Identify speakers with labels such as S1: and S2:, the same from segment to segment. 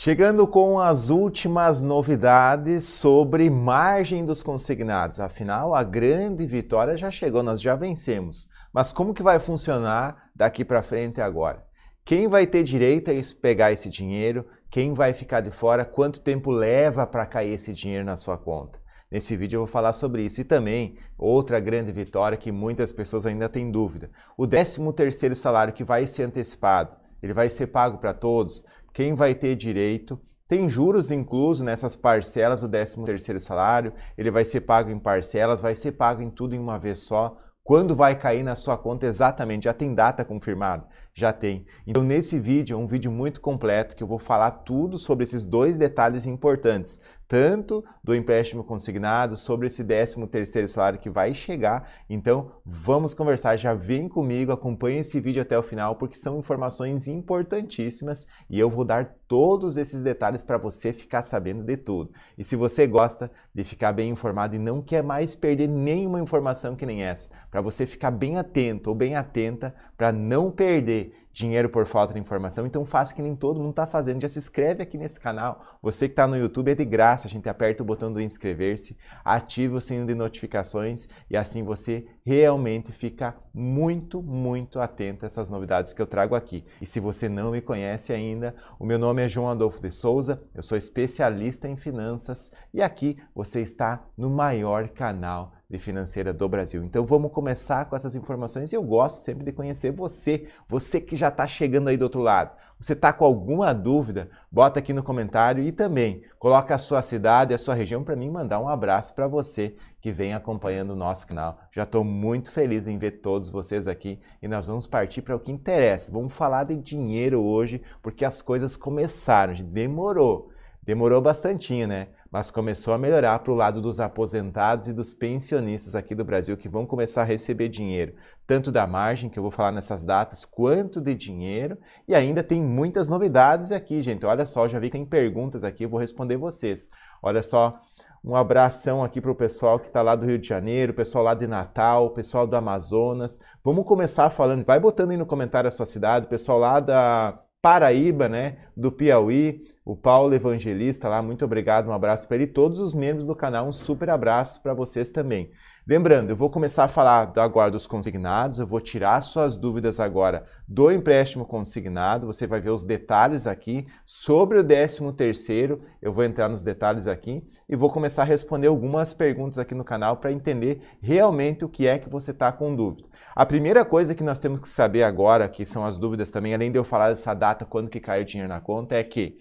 S1: Chegando com as últimas novidades sobre margem dos consignados. Afinal, a grande vitória já chegou, nós já vencemos. Mas como que vai funcionar daqui para frente agora? Quem vai ter direito a pegar esse dinheiro? Quem vai ficar de fora? Quanto tempo leva para cair esse dinheiro na sua conta? Nesse vídeo eu vou falar sobre isso e também outra grande vitória que muitas pessoas ainda têm dúvida. O 13º salário que vai ser antecipado, ele vai ser pago para todos? quem vai ter direito. Tem juros incluso nessas parcelas do 13º salário, ele vai ser pago em parcelas, vai ser pago em tudo em uma vez só. Quando vai cair na sua conta exatamente? Já tem data confirmada já tem. Então, nesse vídeo, é um vídeo muito completo que eu vou falar tudo sobre esses dois detalhes importantes, tanto do empréstimo consignado, sobre esse 13 terceiro salário que vai chegar. Então, vamos conversar, já vem comigo, acompanhe esse vídeo até o final, porque são informações importantíssimas e eu vou dar todos esses detalhes para você ficar sabendo de tudo. E se você gosta de ficar bem informado e não quer mais perder nenhuma informação que nem essa, para você ficar bem atento ou bem atenta para não perder dinheiro por falta de informação. Então faça que nem todo mundo está fazendo. Já se inscreve aqui nesse canal. Você que está no YouTube é de graça. A gente aperta o botão do inscrever-se, ativa o sininho de notificações e assim você realmente fica muito, muito atento a essas novidades que eu trago aqui. E se você não me conhece ainda, o meu nome é João Adolfo de Souza, eu sou especialista em finanças e aqui você está no maior canal de financeira do Brasil. Então vamos começar com essas informações e eu gosto sempre de conhecer você, você que já já está chegando aí do outro lado. Você está com alguma dúvida? Bota aqui no comentário e também coloca a sua cidade, a sua região para mim mandar um abraço para você que vem acompanhando o nosso canal. Já estou muito feliz em ver todos vocês aqui e nós vamos partir para o que interessa. Vamos falar de dinheiro hoje porque as coisas começaram, demorou, demorou bastantinho, né? mas começou a melhorar para o lado dos aposentados e dos pensionistas aqui do Brasil que vão começar a receber dinheiro, tanto da margem, que eu vou falar nessas datas, quanto de dinheiro. E ainda tem muitas novidades aqui, gente. Olha só, já vi que tem perguntas aqui, eu vou responder vocês. Olha só, um abração aqui para o pessoal que está lá do Rio de Janeiro, pessoal lá de Natal, pessoal do Amazonas. Vamos começar falando, vai botando aí no comentário a sua cidade, pessoal lá da Paraíba, né, do Piauí o Paulo Evangelista lá, muito obrigado, um abraço para ele. Todos os membros do canal, um super abraço para vocês também. Lembrando, eu vou começar a falar agora dos consignados, eu vou tirar suas dúvidas agora do empréstimo consignado, você vai ver os detalhes aqui sobre o 13 terceiro, eu vou entrar nos detalhes aqui e vou começar a responder algumas perguntas aqui no canal para entender realmente o que é que você está com dúvida. A primeira coisa que nós temos que saber agora, que são as dúvidas também, além de eu falar dessa data, quando que caiu o dinheiro na conta, é que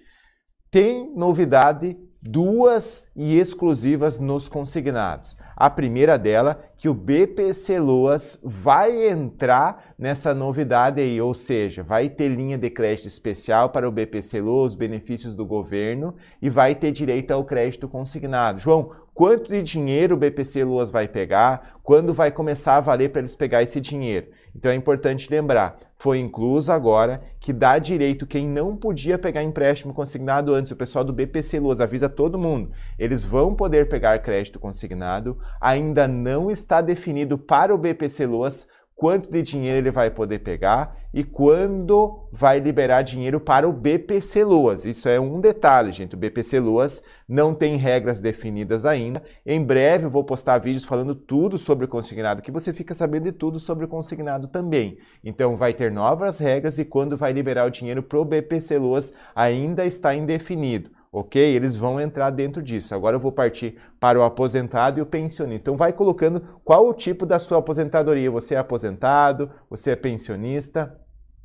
S1: tem novidade duas e exclusivas nos consignados. A primeira dela que o BPC Loas vai entrar nessa novidade aí, ou seja, vai ter linha de crédito especial para o BPC Loas, os benefícios do governo e vai ter direito ao crédito consignado. João, quanto de dinheiro o BPC Loas vai pegar? Quando vai começar a valer para eles pegar esse dinheiro? Então é importante lembrar, foi incluso agora que dá direito quem não podia pegar empréstimo consignado antes, o pessoal do BPC Loas avisa todo mundo. Eles vão poder pegar crédito consignado, ainda não está está definido para o BPC Loas quanto de dinheiro ele vai poder pegar e quando vai liberar dinheiro para o BPC Loas. Isso é um detalhe, gente. O BPC Loas não tem regras definidas ainda. Em breve eu vou postar vídeos falando tudo sobre o consignado, que você fica sabendo de tudo sobre o consignado também. Então vai ter novas regras e quando vai liberar o dinheiro para o BPC Loas ainda está indefinido ok? Eles vão entrar dentro disso. Agora eu vou partir para o aposentado e o pensionista. Então vai colocando qual o tipo da sua aposentadoria. Você é aposentado, você é pensionista.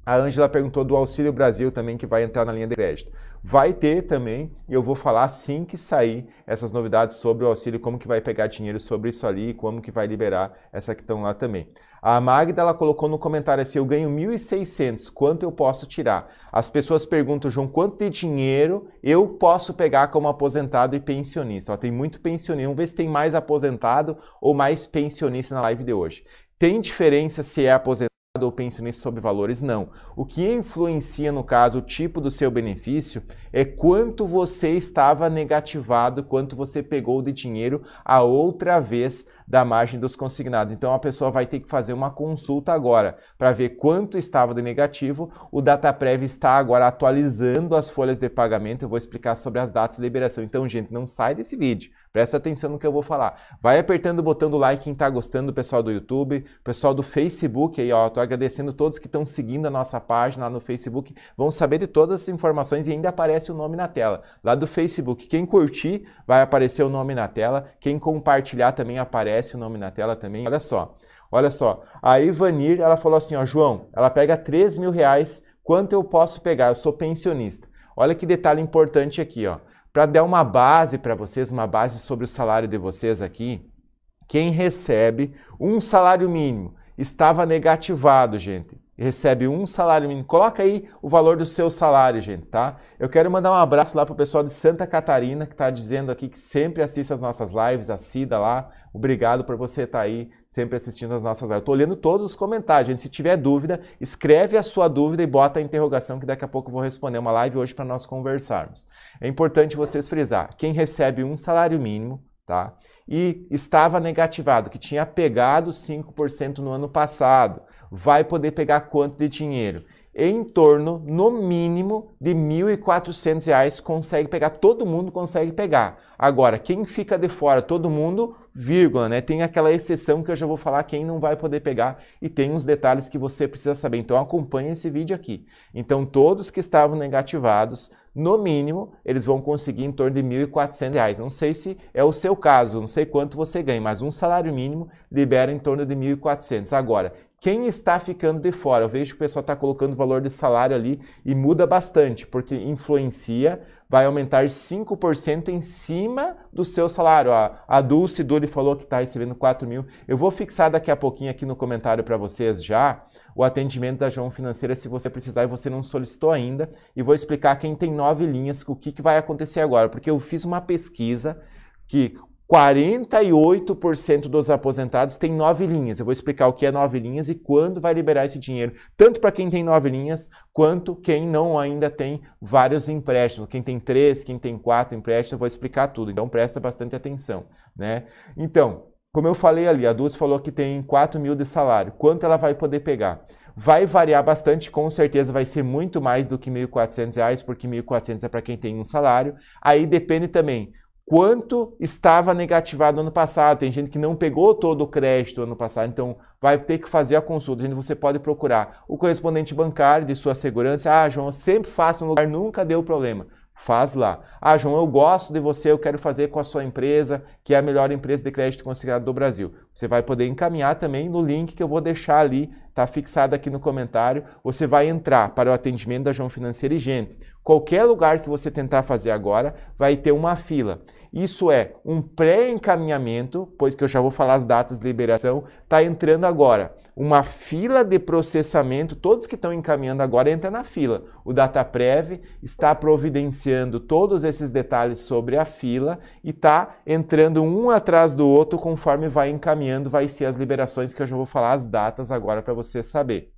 S1: A Ângela perguntou do Auxílio Brasil também, que vai entrar na linha de crédito. Vai ter também, e eu vou falar assim que sair essas novidades sobre o auxílio, como que vai pegar dinheiro sobre isso ali e como que vai liberar essa questão lá também. A Magda ela colocou no comentário assim: eu ganho 1.600, quanto eu posso tirar? As pessoas perguntam, João, quanto de dinheiro eu posso pegar como aposentado e pensionista? Ó, tem muito pensionista. Vamos ver se tem mais aposentado ou mais pensionista na live de hoje. Tem diferença se é aposentado ou pense nisso sobre valores, não. O que influencia, no caso, o tipo do seu benefício é quanto você estava negativado, quanto você pegou de dinheiro a outra vez da margem dos consignados. Então a pessoa vai ter que fazer uma consulta agora para ver quanto estava de negativo. O DataPrev está agora atualizando as folhas de pagamento. Eu vou explicar sobre as datas de liberação. Então, gente, não sai desse vídeo Presta atenção no que eu vou falar. Vai apertando o botão do like quem está gostando, pessoal do YouTube, pessoal do Facebook aí, ó. Tô agradecendo todos que estão seguindo a nossa página lá no Facebook. Vão saber de todas as informações e ainda aparece o nome na tela. Lá do Facebook, quem curtir, vai aparecer o nome na tela. Quem compartilhar também aparece o nome na tela também. Olha só, olha só. A Ivanir, ela falou assim, ó, João, ela pega 3 mil reais, quanto eu posso pegar? Eu sou pensionista. Olha que detalhe importante aqui, ó para dar uma base para vocês, uma base sobre o salário de vocês aqui. Quem recebe um salário mínimo estava negativado, gente recebe um salário mínimo. Coloca aí o valor do seu salário, gente, tá? Eu quero mandar um abraço lá pro pessoal de Santa Catarina que está dizendo aqui que sempre assiste as nossas lives, a Cida lá. Obrigado por você estar tá aí sempre assistindo as nossas lives. Eu tô lendo todos os comentários, gente. Se tiver dúvida, escreve a sua dúvida e bota a interrogação que daqui a pouco eu vou responder é uma live hoje para nós conversarmos. É importante vocês frisar, quem recebe um salário mínimo, tá? E estava negativado, que tinha pegado 5% no ano passado vai poder pegar quanto de dinheiro? Em torno, no mínimo, de R$ 1.400 consegue pegar, todo mundo consegue pegar. Agora, quem fica de fora, todo mundo, vírgula, né? Tem aquela exceção que eu já vou falar quem não vai poder pegar e tem uns detalhes que você precisa saber. Então acompanhe esse vídeo aqui. Então todos que estavam negativados, no mínimo, eles vão conseguir em torno de R$ 1.400. Não sei se é o seu caso, não sei quanto você ganha, mas um salário mínimo libera em torno de R$ 1.400. Agora, quem está ficando de fora? Eu vejo que o pessoal está colocando o valor de salário ali e muda bastante, porque influencia, vai aumentar 5% em cima do seu salário. A, a Dulce Duri falou que está recebendo 4 mil. Eu vou fixar daqui a pouquinho aqui no comentário para vocês já o atendimento da João Financeira se você precisar e você não solicitou ainda. E vou explicar quem tem nove linhas o que, que vai acontecer agora, porque eu fiz uma pesquisa que 48% dos aposentados tem nove linhas. Eu vou explicar o que é nove linhas e quando vai liberar esse dinheiro, tanto para quem tem nove linhas, quanto quem não ainda tem vários empréstimos. Quem tem três, quem tem quatro empréstimos, eu vou explicar tudo. Então presta bastante atenção, né? Então, como eu falei ali, a Dulce falou que tem 4 mil de salário. Quanto ela vai poder pegar? Vai variar bastante, com certeza vai ser muito mais do que R$ 1.400, porque R$ 1.400 é para quem tem um salário. Aí depende também quanto estava negativado ano passado. Tem gente que não pegou todo o crédito ano passado, então vai ter que fazer a consulta. Gente, você pode procurar o correspondente bancário de sua segurança. Ah, João, eu sempre faço no lugar, nunca deu problema. Faz lá. Ah, João, eu gosto de você, eu quero fazer com a sua empresa, que é a melhor empresa de crédito consignado do Brasil. Você vai poder encaminhar também no link que eu vou deixar ali, tá fixado aqui no comentário. Você vai entrar para o atendimento da João Financeira e Gente Qualquer lugar que você tentar fazer agora vai ter uma fila. Isso é um pré-encaminhamento, pois que eu já vou falar as datas de liberação, está entrando agora. Uma fila de processamento, todos que estão encaminhando agora entra na fila. O DataPrev está providenciando todos esses detalhes sobre a fila e está entrando um atrás do outro conforme vai encaminhando, vai ser as liberações que eu já vou falar as datas agora para você saber.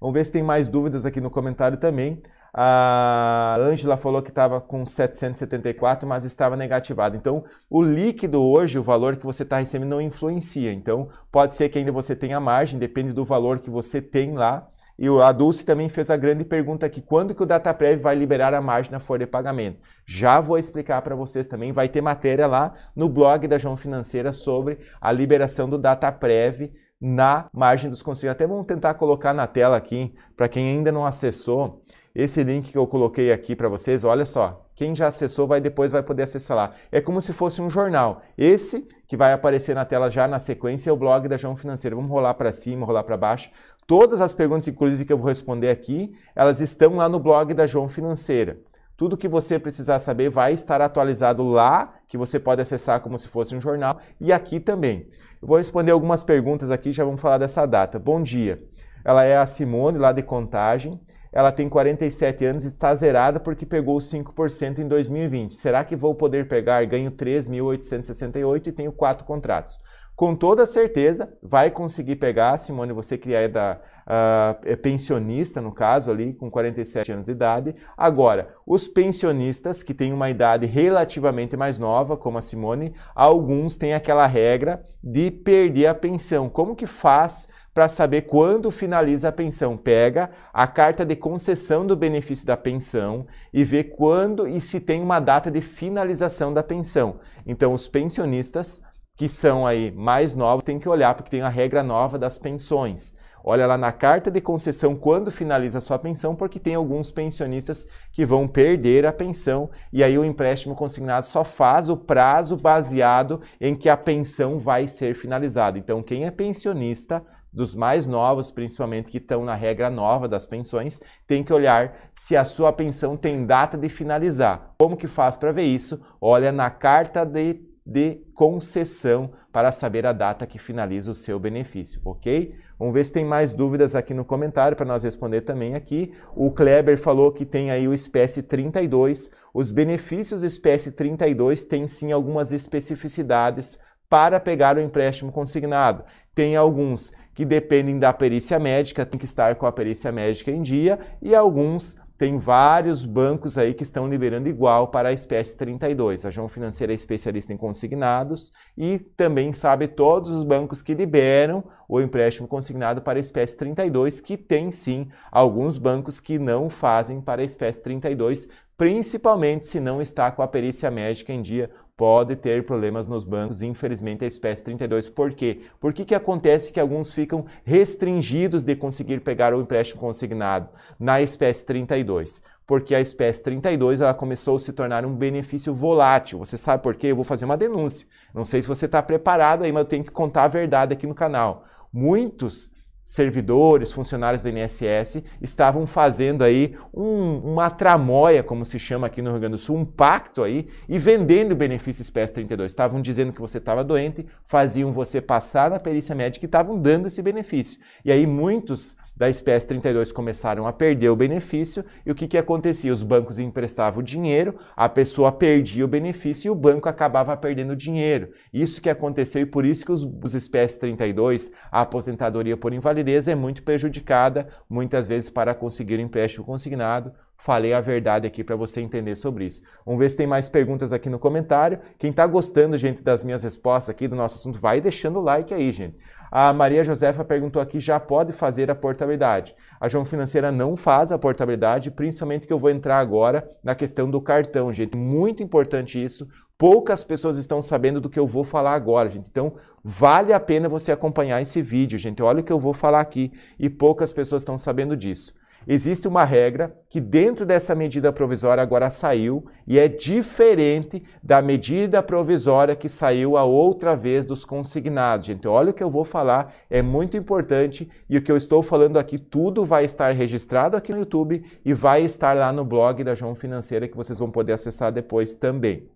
S1: Vamos ver se tem mais dúvidas aqui no comentário também. A Ângela falou que estava com 774, mas estava negativado. Então, o líquido hoje, o valor que você está recebendo, não influencia. Então, pode ser que ainda você tenha margem, depende do valor que você tem lá. E a Dulce também fez a grande pergunta aqui: quando que o DataPrev vai liberar a margem na folha de pagamento? Já vou explicar para vocês também. Vai ter matéria lá no blog da João Financeira sobre a liberação do DataPrev na margem dos conselhos. Até vamos tentar colocar na tela aqui, para quem ainda não acessou, esse link que eu coloquei aqui para vocês, olha só, quem já acessou vai depois vai poder acessar lá. É como se fosse um jornal. Esse que vai aparecer na tela já na sequência é o blog da João Financeira. Vamos rolar para cima, rolar para baixo. Todas as perguntas, inclusive, que eu vou responder aqui, elas estão lá no blog da João Financeira. Tudo que você precisar saber vai estar atualizado lá, que você pode acessar como se fosse um jornal, e aqui também. Eu vou responder algumas perguntas aqui, já vamos falar dessa data. Bom dia. Ela é a Simone, lá de Contagem ela tem 47 anos e está zerada porque pegou 5% em 2020. Será que vou poder pegar? Ganho 3.868 e tenho quatro contratos. Com toda certeza, vai conseguir pegar, Simone, você que é da uh, é pensionista, no caso, ali, com 47 anos de idade. Agora, os pensionistas que têm uma idade relativamente mais nova, como a Simone, alguns têm aquela regra de perder a pensão. Como que faz para saber quando finaliza a pensão. Pega a carta de concessão do benefício da pensão e vê quando e se tem uma data de finalização da pensão. Então, os pensionistas que são aí mais novos têm que olhar, porque tem a regra nova das pensões. Olha lá na carta de concessão quando finaliza a sua pensão, porque tem alguns pensionistas que vão perder a pensão e aí o empréstimo consignado só faz o prazo baseado em que a pensão vai ser finalizada. Então, quem é pensionista dos mais novos, principalmente que estão na regra nova das pensões, tem que olhar se a sua pensão tem data de finalizar. Como que faz para ver isso? Olha na carta de, de concessão para saber a data que finaliza o seu benefício, ok? Vamos ver se tem mais dúvidas aqui no comentário para nós responder também aqui. O Kleber falou que tem aí o espécie 32. Os benefícios espécie 32 têm sim algumas especificidades para pegar o empréstimo consignado. Tem alguns que dependem da perícia médica, tem que estar com a perícia médica em dia, e alguns tem vários bancos aí que estão liberando igual para a espécie 32. A João Financeira é especialista em consignados e também sabe todos os bancos que liberam o empréstimo consignado para a espécie 32, que tem sim alguns bancos que não fazem para a espécie 32, principalmente se não está com a perícia médica em dia, pode ter problemas nos bancos, infelizmente, a espécie 32. Por quê? Por que, que acontece que alguns ficam restringidos de conseguir pegar o empréstimo consignado na espécie 32? Porque a espécie 32 ela começou a se tornar um benefício volátil. Você sabe por quê? Eu vou fazer uma denúncia. Não sei se você está preparado aí, mas eu tenho que contar a verdade aqui no canal. Muitos servidores, funcionários do INSS estavam fazendo aí um, uma tramóia, como se chama aqui no Rio Grande do Sul, um pacto aí e vendendo benefícios PES 32. Estavam dizendo que você estava doente, faziam você passar na perícia médica e estavam dando esse benefício. E aí muitos da espécie 32 começaram a perder o benefício e o que, que acontecia? Os bancos emprestavam o dinheiro, a pessoa perdia o benefício e o banco acabava perdendo o dinheiro. Isso que aconteceu e por isso que os, os espécies 32, a aposentadoria por invalidez aridez é muito prejudicada, muitas vezes, para conseguir o empréstimo consignado. Falei a verdade aqui para você entender sobre isso. Vamos ver se tem mais perguntas aqui no comentário. Quem está gostando, gente, das minhas respostas aqui do nosso assunto, vai deixando o like aí, gente. A Maria Josefa perguntou aqui: já pode fazer a portabilidade? A João Financeira não faz a portabilidade, principalmente que eu vou entrar agora na questão do cartão, gente. Muito importante isso. Poucas pessoas estão sabendo do que eu vou falar agora, gente. Então, vale a pena você acompanhar esse vídeo, gente. Olha o que eu vou falar aqui e poucas pessoas estão sabendo disso. Existe uma regra que dentro dessa medida provisória agora saiu e é diferente da medida provisória que saiu a outra vez dos consignados. Gente, olha o que eu vou falar, é muito importante e o que eu estou falando aqui tudo vai estar registrado aqui no YouTube e vai estar lá no blog da João Financeira que vocês vão poder acessar depois também.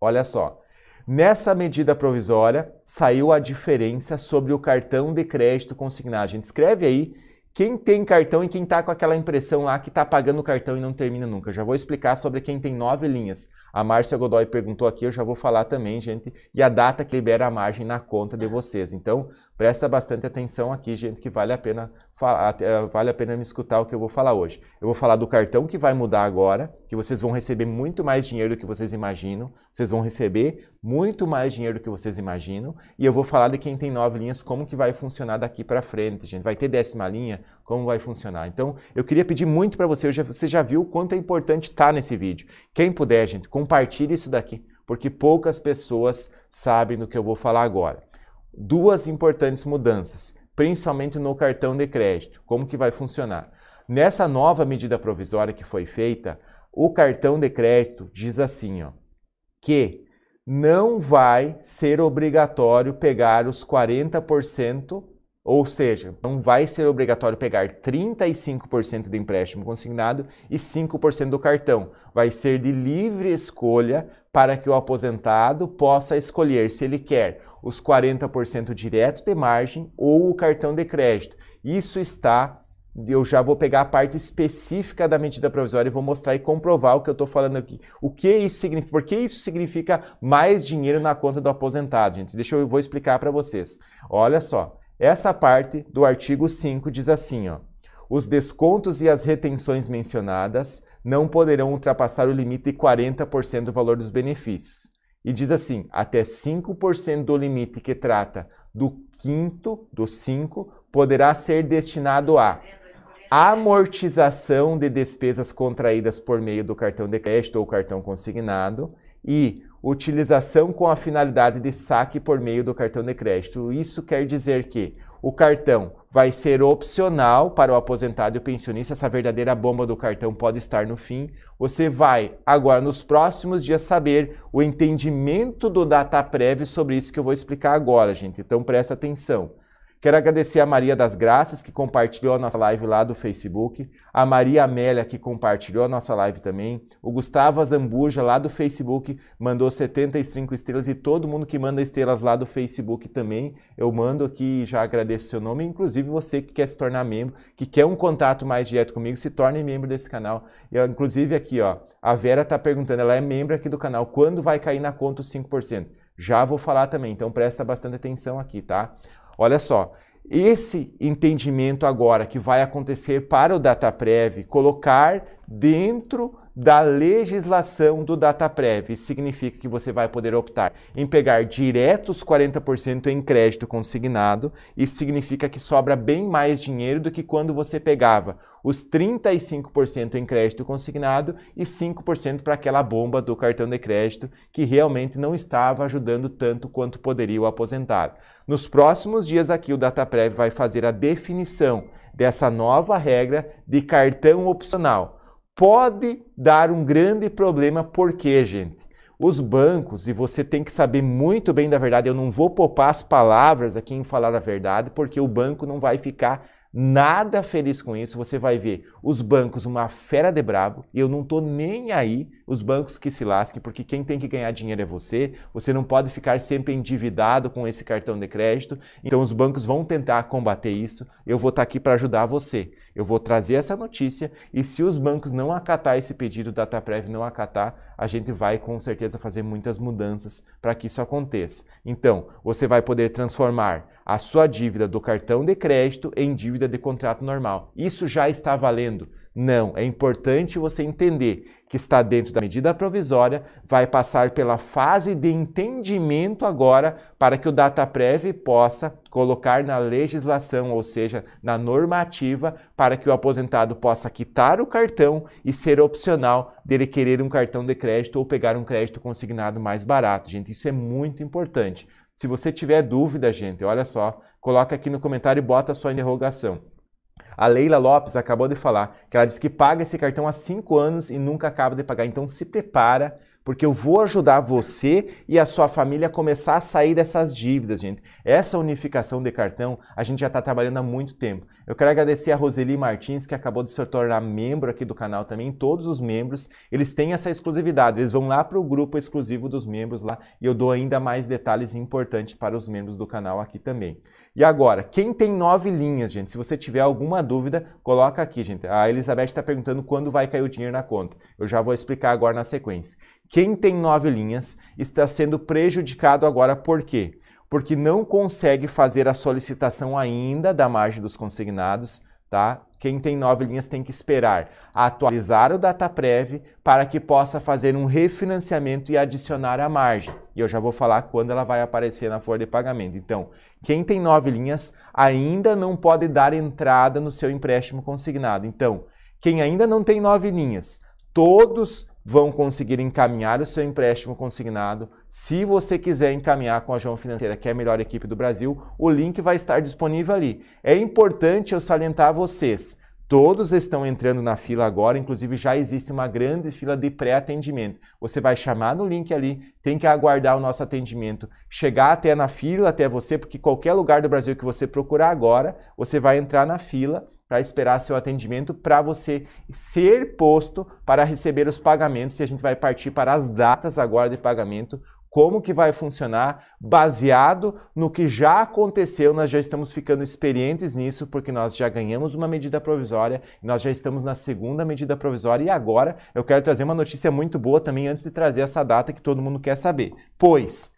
S1: Olha só. Nessa medida provisória, saiu a diferença sobre o cartão de crédito consignado. A gente escreve aí quem tem cartão e quem está com aquela impressão lá que está pagando o cartão e não termina nunca. Já vou explicar sobre quem tem nove linhas. A Márcia Godoy perguntou aqui, eu já vou falar também, gente, e a data que libera a margem na conta de vocês. Então, presta bastante atenção aqui, gente, que vale a pena eh, vale a pena me escutar o que eu vou falar hoje. Eu vou falar do cartão que vai mudar agora, que vocês vão receber muito mais dinheiro do que vocês imaginam. Vocês vão receber muito mais dinheiro do que vocês imaginam, e eu vou falar de quem tem nove linhas como que vai funcionar daqui para frente, gente. Vai ter décima linha, como vai funcionar. Então, eu queria pedir muito para você, você já viu o quanto é importante estar tá nesse vídeo. Quem puder, gente, com compartilhe isso daqui, porque poucas pessoas sabem do que eu vou falar agora. Duas importantes mudanças, principalmente no cartão de crédito. Como que vai funcionar? Nessa nova medida provisória que foi feita, o cartão de crédito diz assim, ó, que não vai ser obrigatório pegar os 40% ou seja, não vai ser obrigatório pegar 35% do empréstimo consignado e 5% do cartão. Vai ser de livre escolha para que o aposentado possa escolher se ele quer os 40% direto de margem ou o cartão de crédito. Isso está eu já vou pegar a parte específica da medida provisória e vou mostrar e comprovar o que eu estou falando aqui. O que isso significa? Por que isso significa mais dinheiro na conta do aposentado, gente? Deixa eu, eu vou explicar para vocês. Olha só, essa parte do artigo 5 diz assim, ó: Os descontos e as retenções mencionadas não poderão ultrapassar o limite de 40% do valor dos benefícios. E diz assim: até 5% do limite que trata do quinto do 5 poderá ser destinado a amortização de despesas contraídas por meio do cartão de crédito ou cartão consignado e utilização com a finalidade de saque por meio do cartão de crédito. Isso quer dizer que o cartão vai ser opcional para o aposentado e o pensionista, essa verdadeira bomba do cartão pode estar no fim. Você vai agora nos próximos dias saber o entendimento do data prévio sobre isso que eu vou explicar agora, gente. Então presta atenção. Quero agradecer a Maria das Graças, que compartilhou a nossa live lá do Facebook, a Maria Amélia, que compartilhou a nossa live também, o Gustavo Zambuja, lá do Facebook, mandou 75 estrelas e todo mundo que manda estrelas lá do Facebook também, eu mando aqui e já agradeço seu nome, inclusive você que quer se tornar membro, que quer um contato mais direto comigo, se torne membro desse canal. E inclusive aqui, ó, a Vera está perguntando, ela é membro aqui do canal, quando vai cair na conta os 5%? Já vou falar também, então presta bastante atenção aqui, tá? Olha só, esse entendimento agora que vai acontecer para o DataPrev, colocar dentro da legislação do DataPrev. Isso significa que você vai poder optar em pegar direto os 40% em crédito consignado. Isso significa que sobra bem mais dinheiro do que quando você pegava os 35% em crédito consignado e 5% para aquela bomba do cartão de crédito que realmente não estava ajudando tanto quanto poderia o aposentado. Nos próximos dias aqui o DataPrev vai fazer a definição dessa nova regra de cartão opcional pode dar um grande problema, porque, gente, os bancos, e você tem que saber muito bem da verdade, eu não vou poupar as palavras aqui em falar a verdade, porque o banco não vai ficar nada feliz com isso. Você vai ver os bancos uma fera de brabo, e eu não tô nem aí, os bancos que se lasquem, porque quem tem que ganhar dinheiro é você. Você não pode ficar sempre endividado com esse cartão de crédito. Então os bancos vão tentar combater isso. Eu vou estar tá aqui para ajudar você. Eu vou trazer essa notícia e se os bancos não acatar esse pedido, DataPrev não acatar, a gente vai com certeza fazer muitas mudanças para que isso aconteça. Então, você vai poder transformar a sua dívida do cartão de crédito em dívida de contrato normal. Isso já está valendo. Não, é importante você entender que está dentro da medida provisória, vai passar pela fase de entendimento agora para que o DataPrev possa colocar na legislação, ou seja, na normativa, para que o aposentado possa quitar o cartão e ser opcional dele querer um cartão de crédito ou pegar um crédito consignado mais barato. Gente, isso é muito importante. Se você tiver dúvida, gente, olha só, coloca aqui no comentário e bota a sua interrogação. A Leila Lopes acabou de falar que ela disse que paga esse cartão há cinco anos e nunca acaba de pagar. Então se prepara porque eu vou ajudar você e a sua família a começar a sair dessas dívidas, gente. Essa unificação de cartão a gente já está trabalhando há muito tempo. Eu quero agradecer a Roseli Martins, que acabou de se tornar membro aqui do canal também. Todos os membros, eles têm essa exclusividade. Eles vão lá para o grupo exclusivo dos membros lá e eu dou ainda mais detalhes importantes para os membros do canal aqui também. E agora, quem tem nove linhas, gente? Se você tiver alguma dúvida, coloca aqui, gente. A Elizabeth está perguntando quando vai cair o dinheiro na conta. Eu já vou explicar agora na sequência. Quem tem nove linhas está sendo prejudicado agora por quê? Porque não consegue fazer a solicitação ainda da margem dos consignados, tá? Quem tem nove linhas tem que esperar atualizar o DataPrev para que possa fazer um refinanciamento e adicionar a margem. E eu já vou falar quando ela vai aparecer na folha de pagamento. Então, quem tem nove linhas ainda não pode dar entrada no seu empréstimo consignado. Então, quem ainda não tem nove linhas, todos vão conseguir encaminhar o seu empréstimo consignado. Se você quiser encaminhar com a João Financeira, que é a melhor equipe do Brasil, o link vai estar disponível ali. É importante eu salientar a vocês. Todos estão entrando na fila agora, inclusive já existe uma grande fila de pré-atendimento. Você vai chamar no link ali, tem que aguardar o nosso atendimento, chegar até na fila até você, porque qualquer lugar do Brasil que você procurar agora, você vai entrar na fila para esperar seu atendimento para você ser posto para receber os pagamentos e a gente vai partir para as datas agora de pagamento, como que vai funcionar baseado no que já aconteceu, nós já estamos ficando experientes nisso porque nós já ganhamos uma medida provisória, nós já estamos na segunda medida provisória e agora eu quero trazer uma notícia muito boa também antes de trazer essa data que todo mundo quer saber. Pois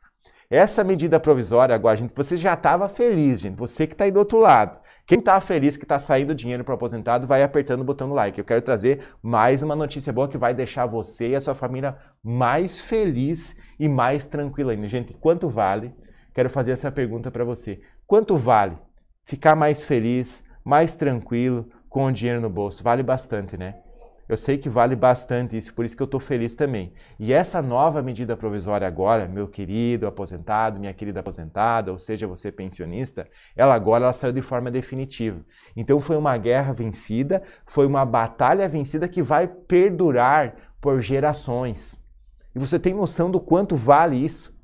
S1: essa medida provisória agora, gente, você já estava feliz, gente, você que está aí do outro lado. Quem está feliz que está saindo dinheiro para aposentado, vai apertando o botão do like. Eu quero trazer mais uma notícia boa que vai deixar você e a sua família mais feliz e mais tranquila ainda. Gente, quanto vale? Quero fazer essa pergunta para você. Quanto vale ficar mais feliz, mais tranquilo, com o dinheiro no bolso? Vale bastante, né? eu sei que vale bastante isso, por isso que eu estou feliz também. E essa nova medida provisória agora, meu querido aposentado, minha querida aposentada, ou seja, você pensionista, ela agora ela saiu de forma definitiva. Então foi uma guerra vencida, foi uma batalha vencida que vai perdurar por gerações. E você tem noção do quanto vale isso?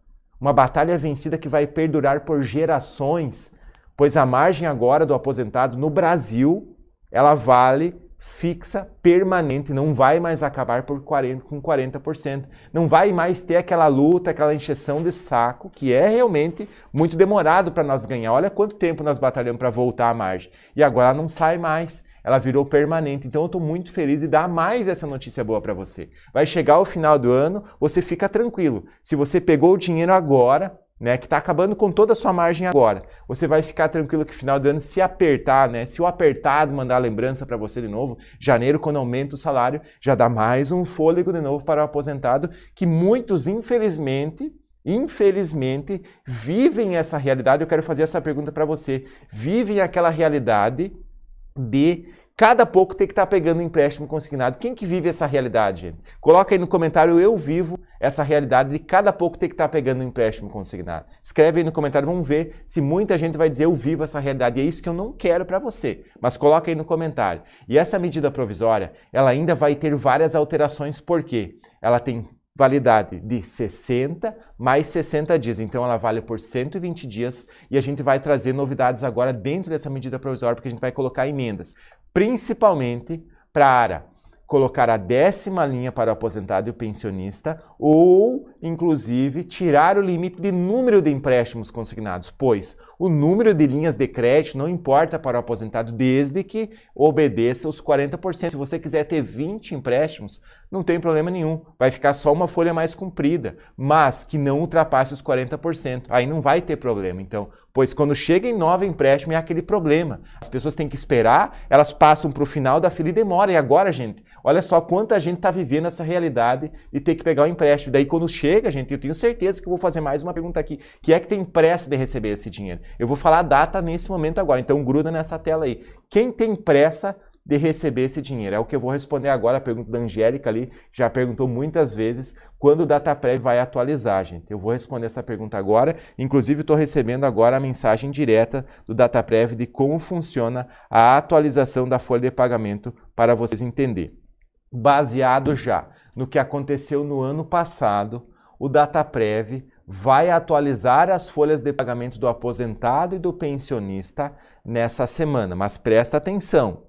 S1: Uma batalha vencida que vai perdurar por gerações, pois a margem agora do aposentado no Brasil, ela vale fixa, permanente, não vai mais acabar por 40, com 40%. Não vai mais ter aquela luta, aquela encheção de saco, que é realmente muito demorado para nós ganhar. Olha quanto tempo nós batalhamos para voltar à margem. E agora não sai mais, ela virou permanente. Então eu estou muito feliz de dar mais essa notícia boa para você. Vai chegar o final do ano, você fica tranquilo. Se você pegou o dinheiro agora, né, que está acabando com toda a sua margem agora. Você vai ficar tranquilo que final de ano, se apertar, né, se o apertado mandar lembrança para você de novo, janeiro, quando aumenta o salário, já dá mais um fôlego de novo para o aposentado, que muitos, infelizmente, infelizmente, vivem essa realidade. Eu quero fazer essa pergunta para você. Vivem aquela realidade de cada pouco tem que estar tá pegando empréstimo consignado. Quem que vive essa realidade? Coloca aí no comentário, eu vivo essa realidade de cada pouco ter que estar tá pegando empréstimo consignado. Escreve aí no comentário, vamos ver se muita gente vai dizer, eu vivo essa realidade. E é isso que eu não quero para você, mas coloca aí no comentário. E essa medida provisória, ela ainda vai ter várias alterações, porque ela tem validade de 60 mais 60 dias. Então ela vale por 120 dias e a gente vai trazer novidades agora dentro dessa medida provisória, porque a gente vai colocar emendas principalmente para colocar a décima linha para o aposentado e o pensionista, ou, inclusive, tirar o limite de número de empréstimos consignados, pois o número de linhas de crédito não importa para o aposentado, desde que obedeça os 40%. Se você quiser ter 20 empréstimos, não tem problema nenhum. Vai ficar só uma folha mais comprida, mas que não ultrapasse os 40%. Aí não vai ter problema, então. Pois quando chega em nove empréstimos é aquele problema. As pessoas têm que esperar, elas passam para o final da fila e demora. E agora, gente, olha só quanta gente está vivendo essa realidade e tem que pegar o empréstimo. Daí quando chega, gente, eu tenho certeza que eu vou fazer mais uma pergunta aqui. Quem é que tem pressa de receber esse dinheiro? Eu vou falar a data nesse momento agora, então gruda nessa tela aí. Quem tem pressa de receber esse dinheiro? É o que eu vou responder agora, a pergunta da Angélica ali, já perguntou muitas vezes quando o DataPrev vai atualizar, gente. Eu vou responder essa pergunta agora, inclusive estou recebendo agora a mensagem direta do DataPrev de como funciona a atualização da folha de pagamento para vocês entenderem. Baseado já no que aconteceu no ano passado, o DataPrev vai atualizar as folhas de pagamento do aposentado e do pensionista nessa semana. Mas presta atenção,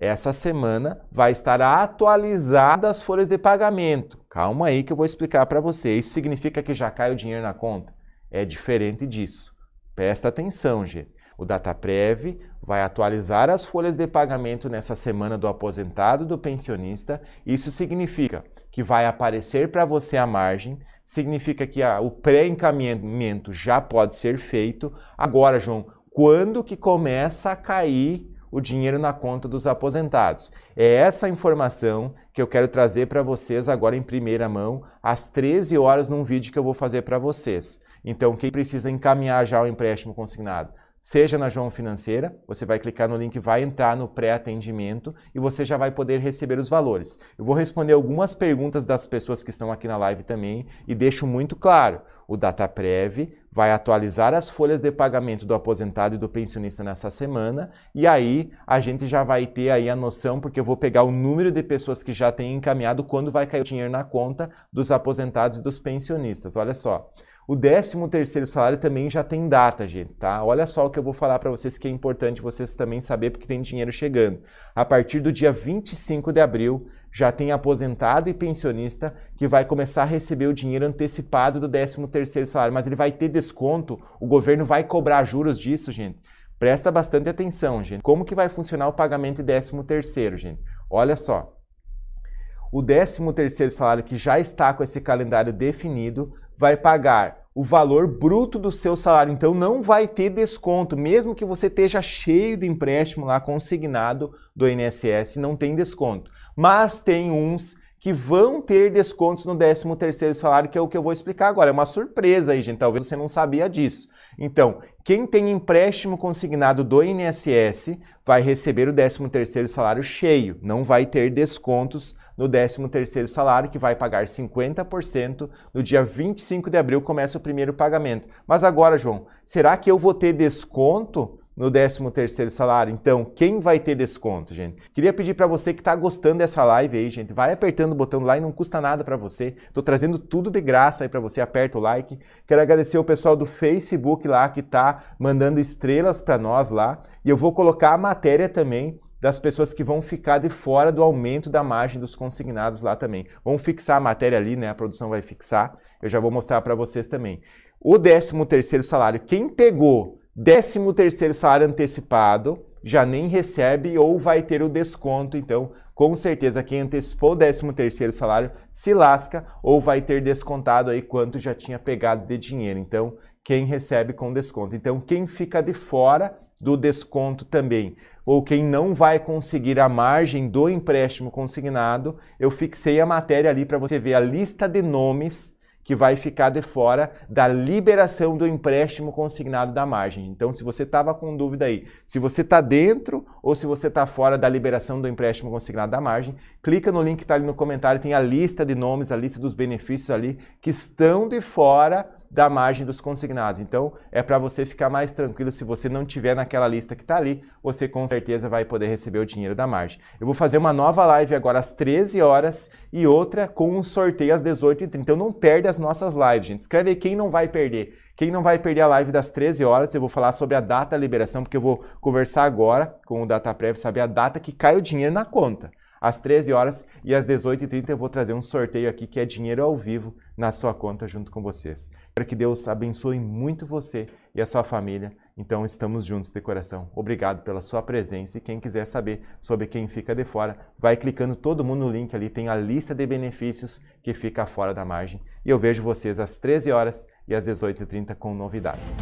S1: essa semana vai estar atualizada as folhas de pagamento. Calma aí que eu vou explicar para você. Isso significa que já cai o dinheiro na conta? É diferente disso. Presta atenção, gente. O DataPrev vai atualizar as folhas de pagamento nessa semana do aposentado e do pensionista. Isso significa que vai aparecer para você a margem significa que ah, o pré-encaminhamento já pode ser feito. Agora, João, quando que começa a cair o dinheiro na conta dos aposentados. É essa informação que eu quero trazer para vocês agora em primeira mão, às 13 horas, num vídeo que eu vou fazer para vocês. Então, quem precisa encaminhar já o empréstimo consignado? seja na João Financeira, você vai clicar no link, vai entrar no pré-atendimento e você já vai poder receber os valores. Eu vou responder algumas perguntas das pessoas que estão aqui na live também e deixo muito claro, o DataPrev vai atualizar as folhas de pagamento do aposentado e do pensionista nessa semana e aí a gente já vai ter aí a noção, porque eu vou pegar o número de pessoas que já têm encaminhado quando vai cair o dinheiro na conta dos aposentados e dos pensionistas. Olha só. O 13 terceiro salário também já tem data, gente, tá? Olha só o que eu vou falar para vocês que é importante vocês também saber porque tem dinheiro chegando. A partir do dia 25 de abril já tem aposentado e pensionista que vai começar a receber o dinheiro antecipado do 13 terceiro salário, mas ele vai ter desconto, o governo vai cobrar juros disso, gente. Presta bastante atenção, gente. Como que vai funcionar o pagamento de 13º, gente? Olha só. O 13º salário que já está com esse calendário definido vai pagar o valor bruto do seu salário. Então não vai ter desconto, mesmo que você esteja cheio de empréstimo lá consignado do INSS, não tem desconto. Mas tem uns que vão ter descontos no 13º salário, que é o que eu vou explicar agora. É uma surpresa aí, gente, talvez você não sabia disso. Então, quem tem empréstimo consignado do INSS vai receber o 13º salário cheio, não vai ter descontos no 13º salário, que vai pagar 50%. No dia 25 de abril começa o primeiro pagamento. Mas agora, João, será que eu vou ter desconto no 13º salário. Então, quem vai ter desconto, gente? Queria pedir para você que está gostando dessa live aí, gente, vai apertando o botão like, não custa nada para você. estou trazendo tudo de graça aí para você, aperta o like. Quero agradecer o pessoal do Facebook lá que está mandando estrelas para nós lá, e eu vou colocar a matéria também das pessoas que vão ficar de fora do aumento da margem dos consignados lá também. Vamos fixar a matéria ali, né? A produção vai fixar. Eu já vou mostrar para vocês também. O 13º salário, quem pegou 13º salário antecipado, já nem recebe ou vai ter o desconto, então com certeza quem antecipou o 13º salário se lasca ou vai ter descontado aí quanto já tinha pegado de dinheiro. Então, quem recebe com desconto. Então, quem fica de fora do desconto também. Ou quem não vai conseguir a margem do empréstimo consignado, eu fixei a matéria ali para você ver a lista de nomes que vai ficar de fora da liberação do empréstimo consignado da margem. Então, se você estava com dúvida aí, se você está dentro ou se você está fora da liberação do empréstimo consignado da margem, clica no link que está ali no comentário, tem a lista de nomes, a lista dos benefícios ali que estão de fora da margem dos consignados. Então, é para você ficar mais tranquilo se você não tiver naquela lista que está ali, você com certeza vai poder receber o dinheiro da margem. Eu vou fazer uma nova live agora às 13 horas e outra com um sorteio às 18h30. Então, não perde as nossas lives, gente. Escreve aí quem não vai perder. Quem não vai perder a live das 13 horas, eu vou falar sobre a data da liberação, porque eu vou conversar agora com o DataPrev, saber a data que cai o dinheiro na conta às 13 horas e às 18h30 eu vou trazer um sorteio aqui que é dinheiro ao vivo na sua conta junto com vocês. Espero que Deus abençoe muito você e a sua família. Então estamos juntos de coração. Obrigado pela sua presença e quem quiser saber sobre quem fica de fora, vai clicando todo mundo no link ali, tem a lista de benefícios que fica fora da margem. E eu vejo vocês às 13 horas e às 18h30 com novidades.